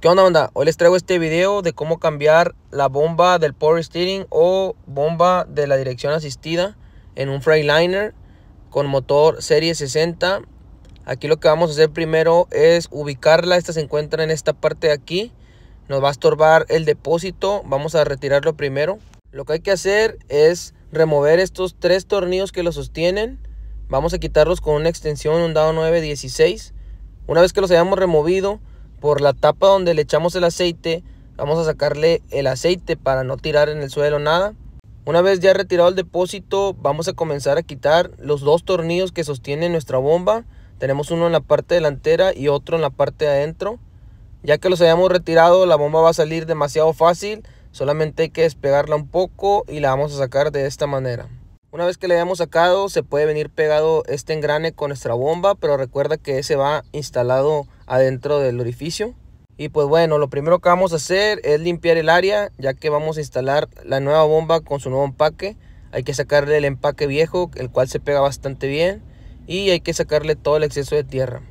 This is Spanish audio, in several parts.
¿Qué onda onda. Hoy les traigo este video de cómo cambiar la bomba del power steering o bomba de la dirección asistida en un Freiliner con motor serie 60. Aquí lo que vamos a hacer primero es ubicarla, esta se encuentra en esta parte de aquí. Nos va a estorbar el depósito, vamos a retirarlo primero. Lo que hay que hacer es remover estos tres tornillos que lo sostienen. Vamos a quitarlos con una extensión, un dado 916. Una vez que los hayamos removido, por la tapa donde le echamos el aceite, vamos a sacarle el aceite para no tirar en el suelo nada. Una vez ya retirado el depósito, vamos a comenzar a quitar los dos tornillos que sostienen nuestra bomba. Tenemos uno en la parte delantera y otro en la parte de adentro. Ya que los hayamos retirado, la bomba va a salir demasiado fácil. Solamente hay que despegarla un poco y la vamos a sacar de esta manera. Una vez que le hayamos sacado, se puede venir pegado este engrane con nuestra bomba, pero recuerda que ese va instalado adentro del orificio. Y pues bueno, lo primero que vamos a hacer es limpiar el área, ya que vamos a instalar la nueva bomba con su nuevo empaque. Hay que sacarle el empaque viejo, el cual se pega bastante bien. Y hay que sacarle todo el exceso de tierra.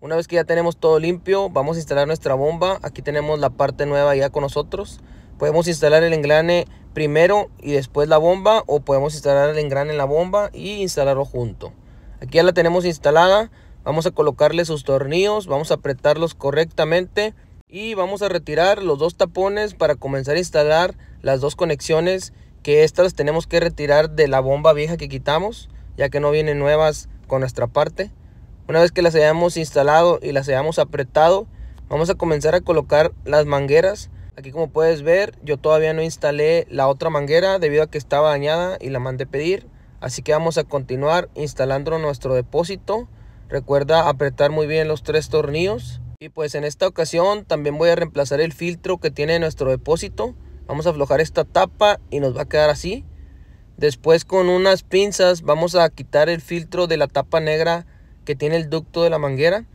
Una vez que ya tenemos todo limpio, vamos a instalar nuestra bomba. Aquí tenemos la parte nueva ya con nosotros. Podemos instalar el engrane primero y después la bomba o podemos instalar el engrane en la bomba y instalarlo junto. Aquí ya la tenemos instalada. Vamos a colocarle sus tornillos, vamos a apretarlos correctamente y vamos a retirar los dos tapones para comenzar a instalar las dos conexiones que estas tenemos que retirar de la bomba vieja que quitamos ya que no vienen nuevas con nuestra parte. Una vez que las hayamos instalado y las hayamos apretado, vamos a comenzar a colocar las mangueras Aquí como puedes ver, yo todavía no instalé la otra manguera debido a que estaba dañada y la mandé pedir. Así que vamos a continuar instalando nuestro depósito. Recuerda apretar muy bien los tres tornillos. Y pues en esta ocasión también voy a reemplazar el filtro que tiene nuestro depósito. Vamos a aflojar esta tapa y nos va a quedar así. Después con unas pinzas vamos a quitar el filtro de la tapa negra que tiene el ducto de la manguera.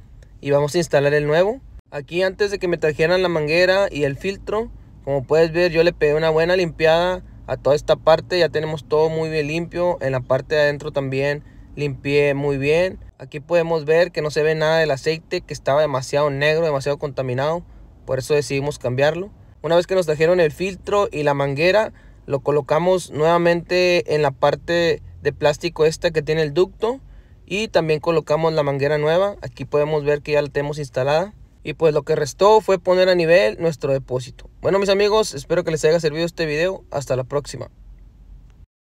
Y vamos a instalar el nuevo. Aquí antes de que me trajeran la manguera y el filtro, como puedes ver yo le pegué una buena limpiada a toda esta parte. Ya tenemos todo muy bien limpio. En la parte de adentro también limpié muy bien. Aquí podemos ver que no se ve nada del aceite, que estaba demasiado negro, demasiado contaminado. Por eso decidimos cambiarlo. Una vez que nos trajeron el filtro y la manguera, lo colocamos nuevamente en la parte de plástico esta que tiene el ducto. Y también colocamos la manguera nueva. Aquí podemos ver que ya la tenemos instalada. Y pues lo que restó fue poner a nivel nuestro depósito. Bueno mis amigos, espero que les haya servido este video. Hasta la próxima.